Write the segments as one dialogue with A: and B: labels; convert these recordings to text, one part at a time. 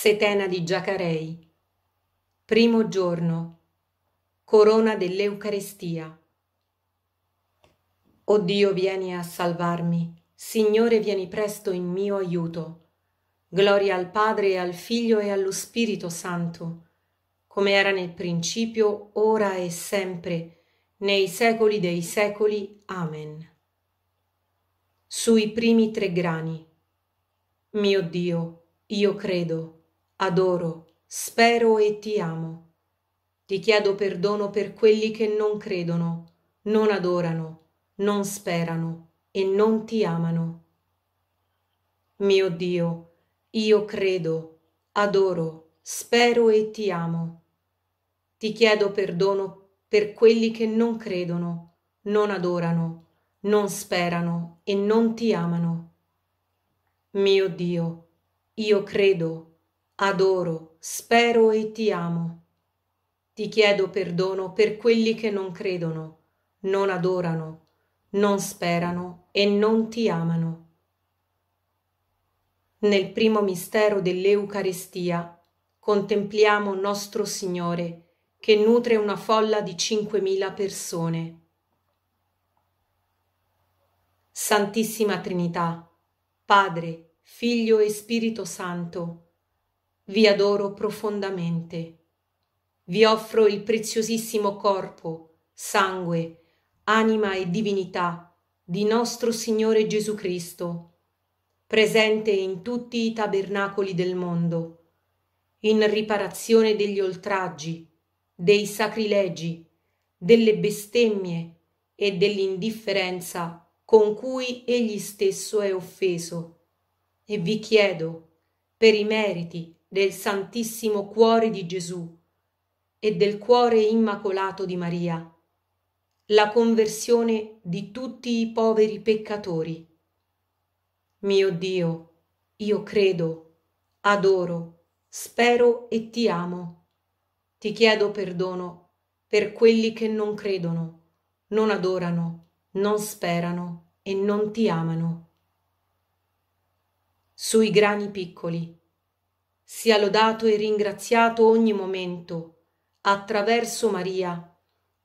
A: Setena di Giacarei. Primo giorno. Corona dell'Eucarestia. O Dio vieni a salvarmi, Signore vieni presto in mio aiuto. Gloria al Padre al Figlio e allo Spirito Santo, come era nel principio, ora e sempre, nei secoli dei secoli. Amen. Sui primi tre grani. Mio Dio, io credo adoro, spero e ti amo. Ti chiedo perdono per quelli che non credono, non adorano, non sperano e non ti amano. Mio Dio, io credo, adoro, spero e ti amo. Ti chiedo perdono per quelli che non credono, non adorano, non sperano e non ti amano. Mio Dio, io credo, e adoro, spero e ti amo. Ti chiedo perdono per quelli che non credono, non adorano, non sperano e non ti amano. Nel primo mistero dell'Eucaristia contempliamo nostro Signore che nutre una folla di 5.000 persone. Santissima Trinità, Padre, Figlio e Spirito Santo, vi adoro profondamente. Vi offro il preziosissimo corpo, sangue, anima e divinità di nostro Signore Gesù Cristo, presente in tutti i tabernacoli del mondo, in riparazione degli oltraggi, dei sacrilegi, delle bestemmie e dell'indifferenza con cui egli stesso è offeso. E vi chiedo, per i meriti del Santissimo Cuore di Gesù e del Cuore Immacolato di Maria, la conversione di tutti i poveri peccatori. Mio Dio, io credo, adoro, spero e ti amo. Ti chiedo perdono per quelli che non credono, non adorano, non sperano e non ti amano. Sui grani piccoli sia lodato e ringraziato ogni momento, attraverso Maria,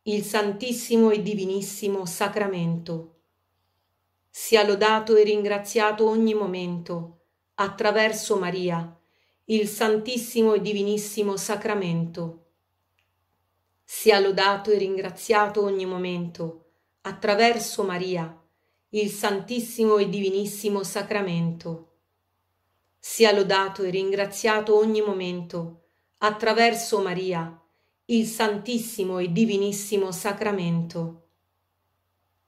A: il Santissimo e Divinissimo Sacramento. Sia lodato e ringraziato ogni momento, attraverso Maria, il Santissimo e Divinissimo Sacramento. Sia lodato e ringraziato ogni momento, attraverso Maria, il Santissimo e Divinissimo Sacramento sia lodato e ringraziato ogni momento, attraverso Maria, il Santissimo e Divinissimo Sacramento.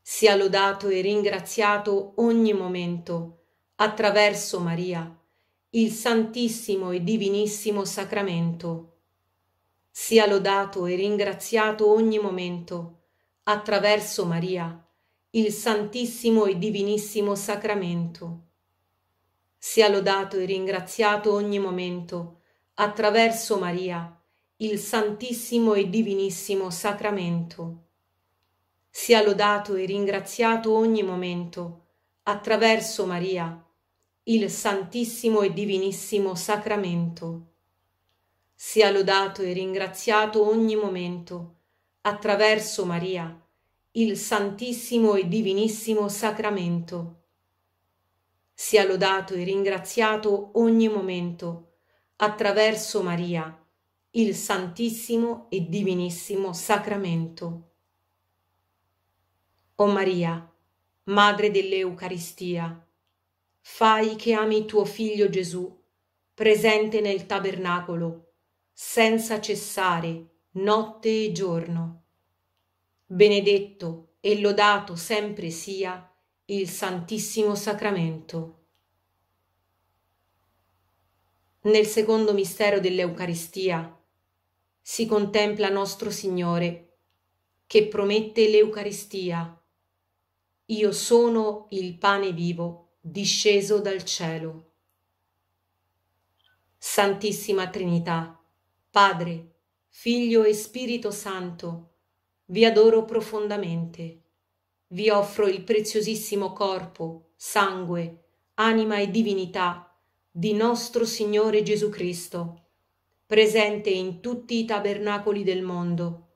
A: Sia lodato e ringraziato ogni momento, attraverso Maria, il Santissimo e Divinissimo Sacramento. Sia lodato e ringraziato ogni momento, attraverso Maria, il Santissimo e Divinissimo Sacramento sia lodato e ringraziato ogni momento, attraverso Maria, il Santissimo e Divinissimo Sacramento. Sia lodato e ringraziato ogni momento, attraverso Maria, il Santissimo e Divinissimo Sacramento. Sia lodato e ringraziato ogni momento, attraverso Maria, il Santissimo e Divinissimo Sacramento. Sia lodato e ringraziato ogni momento, attraverso Maria, il Santissimo e Divinissimo Sacramento. O Maria, Madre dell'Eucaristia, fai che ami tuo Figlio Gesù, presente nel tabernacolo, senza cessare, notte e giorno. Benedetto e lodato sempre sia il Santissimo Sacramento. Nel secondo mistero dell'Eucaristia si contempla nostro Signore che promette l'Eucaristia. Io sono il pane vivo disceso dal cielo. Santissima Trinità, Padre, Figlio e Spirito Santo, vi adoro profondamente vi offro il preziosissimo corpo, sangue, anima e divinità di nostro Signore Gesù Cristo, presente in tutti i tabernacoli del mondo,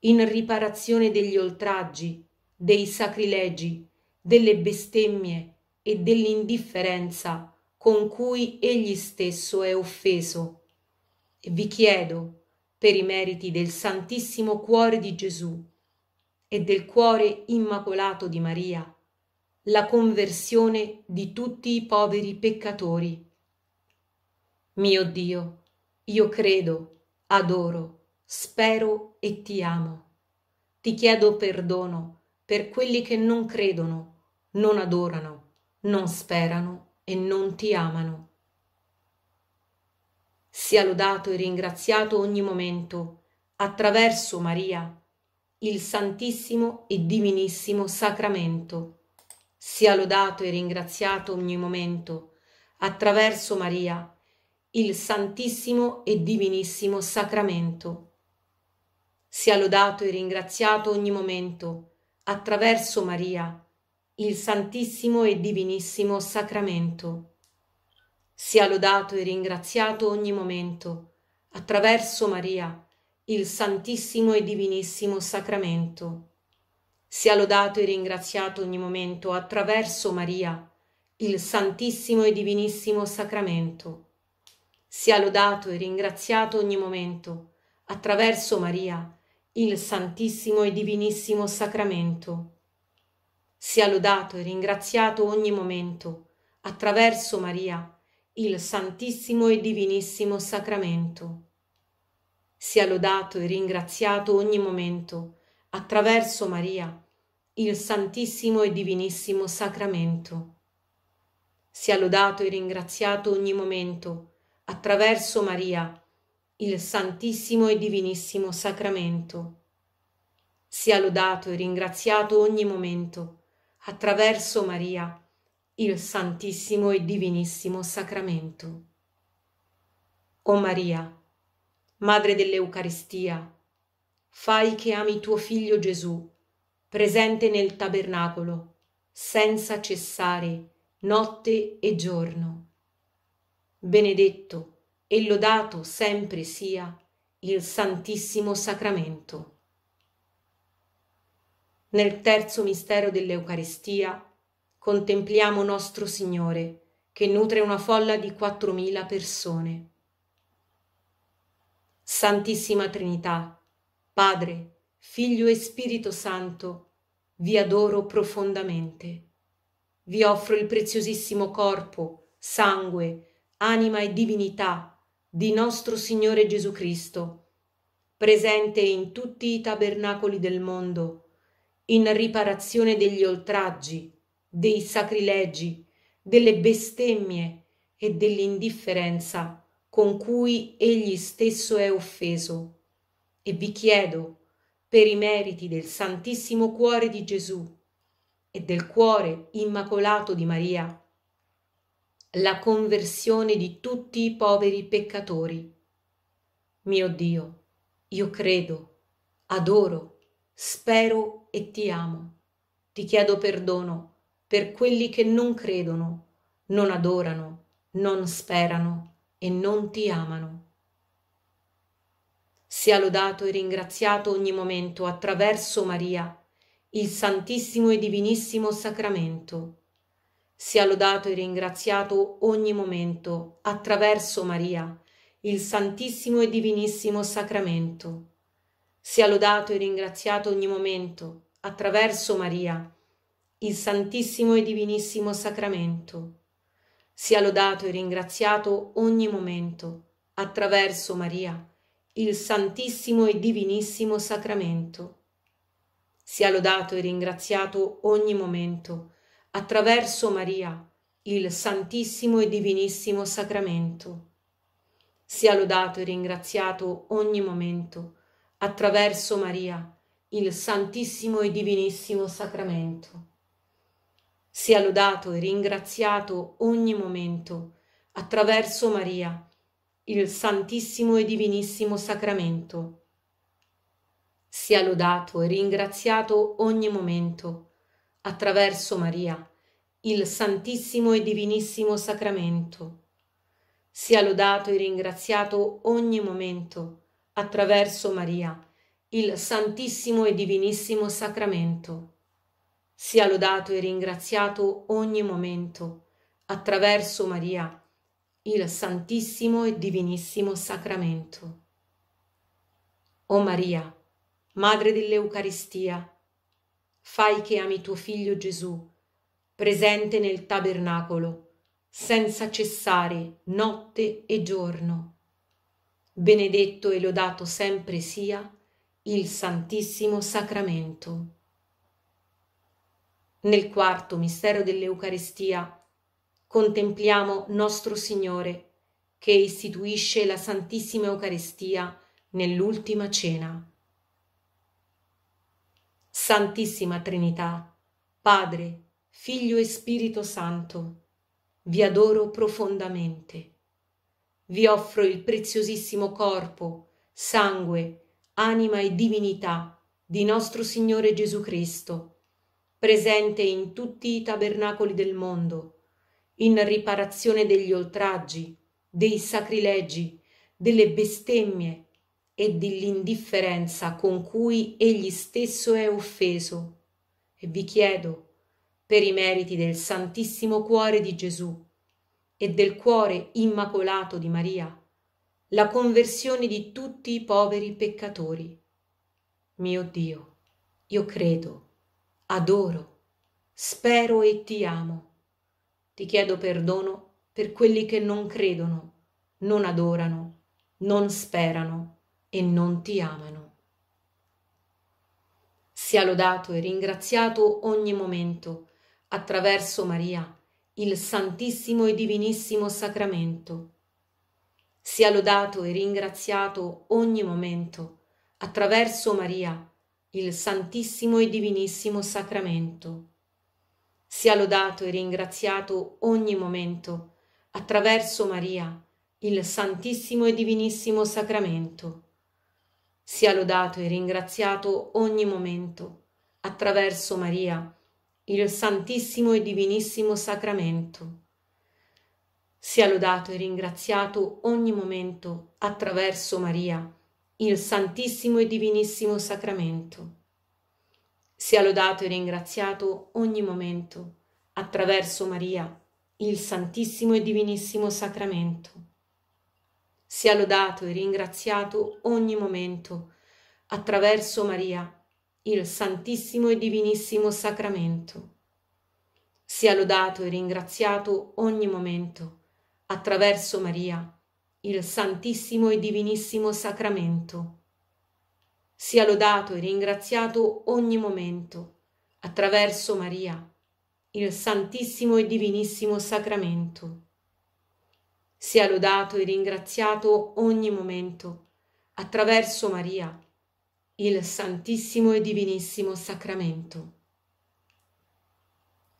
A: in riparazione degli oltraggi, dei sacrilegi, delle bestemmie e dell'indifferenza con cui egli stesso è offeso. Vi chiedo, per i meriti del Santissimo Cuore di Gesù, e del cuore immacolato di Maria la conversione di tutti i poveri peccatori. Mio Dio, io credo, adoro, spero e ti amo. Ti chiedo perdono per quelli che non credono, non adorano, non sperano e non ti amano. Sia lodato e ringraziato ogni momento, attraverso Maria, il Santissimo e Divinissimo Sacramento. Sia lodato e ringraziato ogni momento, attraverso Maria, il Santissimo e Divinissimo Sacramento. Sia lodato e ringraziato ogni momento, attraverso Maria, il Santissimo e Divinissimo Sacramento. Sia lodato e ringraziato ogni momento, attraverso Maria, il Santissimo e Divinissimo Sacramento. Sia lodato e ringraziato ogni momento attraverso Maria, il Santissimo e Divinissimo Sacramento. Sia lodato e ringraziato ogni momento attraverso Maria, il Santissimo e Divinissimo Sacramento. Sia lodato e ringraziato ogni momento attraverso Maria, il Santissimo e Divinissimo Sacramento sia lodato e ringraziato ogni momento, attraverso Maria, il Santissimo e Divinissimo Sacramento. Sia lodato e ringraziato ogni momento, attraverso Maria, il Santissimo e Divinissimo Sacramento. Sia lodato e ringraziato ogni momento, attraverso Maria, il Santissimo e Divinissimo Sacramento. O Maria, Madre dell'Eucaristia, fai che ami tuo Figlio Gesù, presente nel tabernacolo, senza cessare notte e giorno. Benedetto e lodato sempre sia il Santissimo Sacramento. Nel terzo mistero dell'Eucaristia contempliamo nostro Signore, che nutre una folla di quattromila persone. Santissima Trinità, Padre, Figlio e Spirito Santo, vi adoro profondamente. Vi offro il preziosissimo corpo, sangue, anima e divinità di nostro Signore Gesù Cristo, presente in tutti i tabernacoli del mondo, in riparazione degli oltraggi, dei sacrilegi, delle bestemmie e dell'indifferenza con cui egli stesso è offeso. E vi chiedo, per i meriti del Santissimo Cuore di Gesù e del Cuore Immacolato di Maria, la conversione di tutti i poveri peccatori. Mio Dio, io credo, adoro, spero e ti amo. Ti chiedo perdono per quelli che non credono, non adorano, non sperano e non ti amano. Sia lodato e ringraziato ogni momento attraverso Maria, il Santissimo e Divinissimo Sacramento. Sia lodato e ringraziato ogni momento attraverso Maria, il Santissimo e Divinissimo Sacramento. Sia lodato e ringraziato ogni momento attraverso Maria, il Santissimo e Divinissimo Sacramento sia lodato e ringraziato ogni momento, attraverso Maria, il Santissimo e Divinissimo Sacramento. Sia lodato e ringraziato ogni momento, attraverso Maria, il Santissimo e Divinissimo Sacramento. Sia lodato e ringraziato ogni momento, attraverso Maria, il Santissimo e Divinissimo Sacramento sia lodato e ringraziato ogni momento attraverso Maria, il Santissimo e Divinissimo Sacramento. Sia lodato e ringraziato ogni momento attraverso Maria, il Santissimo e Divinissimo Sacramento. Sia lodato e ringraziato ogni momento attraverso Maria, il Santissimo e Divinissimo Sacramento sia lodato e ringraziato ogni momento, attraverso Maria, il Santissimo e Divinissimo Sacramento. O Maria, Madre dell'Eucaristia, fai che ami tuo Figlio Gesù, presente nel tabernacolo, senza cessare notte e giorno. Benedetto e lodato sempre sia il Santissimo Sacramento. Nel quarto mistero dell'Eucaristia contempliamo nostro Signore che istituisce la Santissima Eucaristia nell'ultima cena. Santissima Trinità, Padre, Figlio e Spirito Santo, vi adoro profondamente. Vi offro il preziosissimo corpo, sangue, anima e divinità di nostro Signore Gesù Cristo presente in tutti i tabernacoli del mondo, in riparazione degli oltraggi, dei sacrilegi, delle bestemmie e dell'indifferenza con cui egli stesso è offeso. E vi chiedo, per i meriti del Santissimo Cuore di Gesù e del Cuore Immacolato di Maria, la conversione di tutti i poveri peccatori. Mio Dio, io credo adoro, spero e ti amo. Ti chiedo perdono per quelli che non credono, non adorano, non sperano e non ti amano. Sia lodato e ringraziato ogni momento, attraverso Maria, il Santissimo e Divinissimo Sacramento. Sia lodato e ringraziato ogni momento, attraverso Maria, il il Santissimo e Divinissimo Sacramento. Sia lodato e ringraziato ogni momento, attraverso Maria, il Santissimo e Divinissimo Sacramento. Sia lodato e ringraziato ogni momento, attraverso Maria, il Santissimo e Divinissimo Sacramento. Sia lodato e ringraziato ogni momento, attraverso Maria, il Santissimo e Divinissimo Sacramento. Sia lodato e ringraziato ogni momento, attraverso Maria, il Santissimo e Divinissimo Sacramento. Sia lodato e ringraziato ogni momento, attraverso Maria, il Santissimo e Divinissimo Sacramento. Sia lodato e ringraziato ogni momento, attraverso Maria, il Santissimo e Divinissimo Sacramento. Sia lodato e ringraziato ogni momento, attraverso Maria, il Santissimo e Divinissimo Sacramento. Sia lodato e ringraziato ogni momento, attraverso Maria, il Santissimo e Divinissimo Sacramento.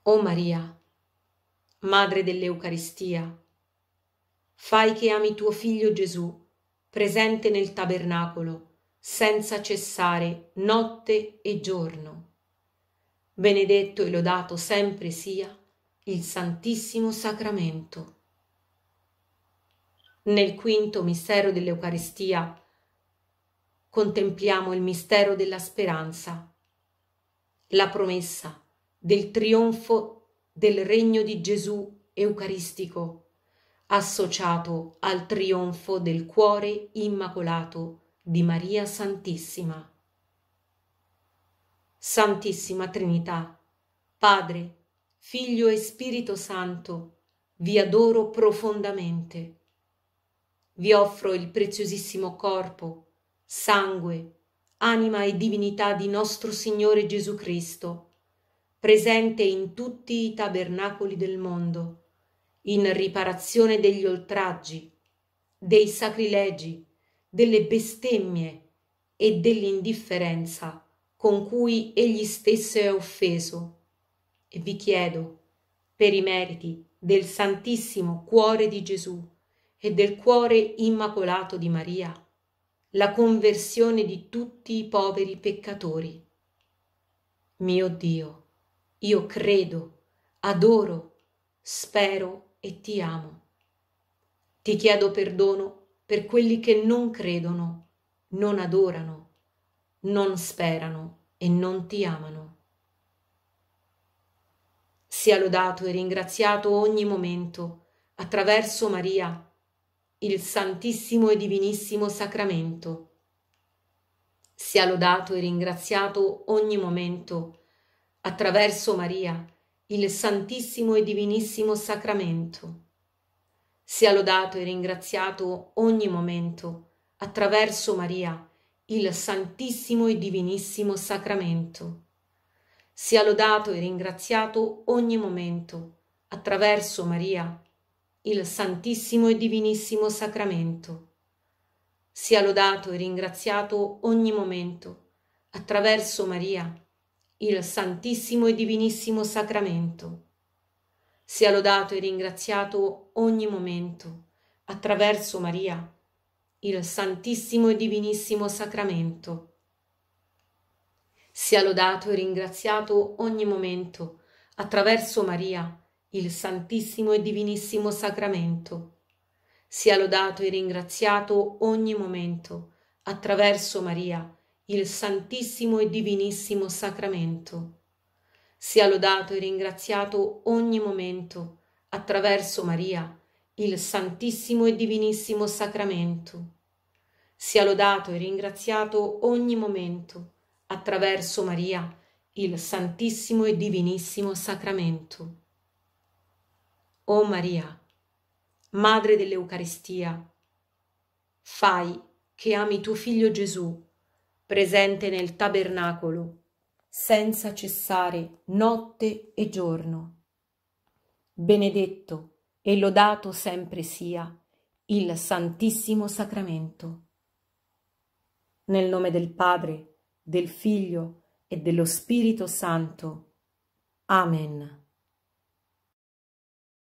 A: O Maria, Madre dell'Eucaristia, Fai che ami tuo figlio Gesù, presente nel tabernacolo, senza cessare notte e giorno. Benedetto e lodato sempre sia il Santissimo Sacramento. Nel quinto mistero dell'Eucaristia contempliamo il mistero della speranza, la promessa del trionfo del regno di Gesù Eucaristico associato al trionfo del cuore immacolato di Maria Santissima. Santissima Trinità, Padre, Figlio e Spirito Santo, vi adoro profondamente. Vi offro il preziosissimo corpo, sangue, anima e divinità di nostro Signore Gesù Cristo, presente in tutti i tabernacoli del mondo in riparazione degli oltraggi, dei sacrilegi, delle bestemmie e dell'indifferenza con cui egli stesso è offeso. E vi chiedo, per i meriti del Santissimo Cuore di Gesù e del Cuore Immacolato di Maria, la conversione di tutti i poveri peccatori. Mio Dio, io credo, adoro, spero e ti amo. Ti chiedo perdono per quelli che non credono, non adorano, non sperano e non ti amano. Sia lodato e ringraziato ogni momento, attraverso Maria, il Santissimo e Divinissimo Sacramento. Sia lodato e ringraziato ogni momento, attraverso Maria, il Santissimo e Divinissimo Sacramento. Sia lodato e ringraziato ogni momento, attraverso Maria, il Santissimo e Divinissimo Sacramento. Sia lodato e ringraziato ogni momento, attraverso Maria, il Santissimo e Divinissimo Sacramento. Sia lodato e ringraziato ogni momento, attraverso Maria, il Santissimo e Divinissimo Sacramento. Sia lodato e ringraziato ogni momento, attraverso Maria, il Santissimo e Divinissimo Sacramento. Sia lodato e ringraziato ogni momento, attraverso Maria, il Santissimo e Divinissimo Sacramento. Sia lodato e ringraziato ogni momento, attraverso Maria, il Santissimo e Divinissimo Sacramento. Sia lodato e ringraziato ogni momento, attraverso Maria, il Santissimo e Divinissimo Sacramento. Sia lodato e ringraziato ogni momento, attraverso Maria, il Santissimo e Divinissimo Sacramento. O Maria, Madre dell'Eucaristia, fai che ami tuo Figlio Gesù presente nel tabernacolo, senza cessare notte e giorno. Benedetto e lodato sempre sia il Santissimo Sacramento. Nel nome del Padre, del Figlio e dello Spirito Santo. Amen.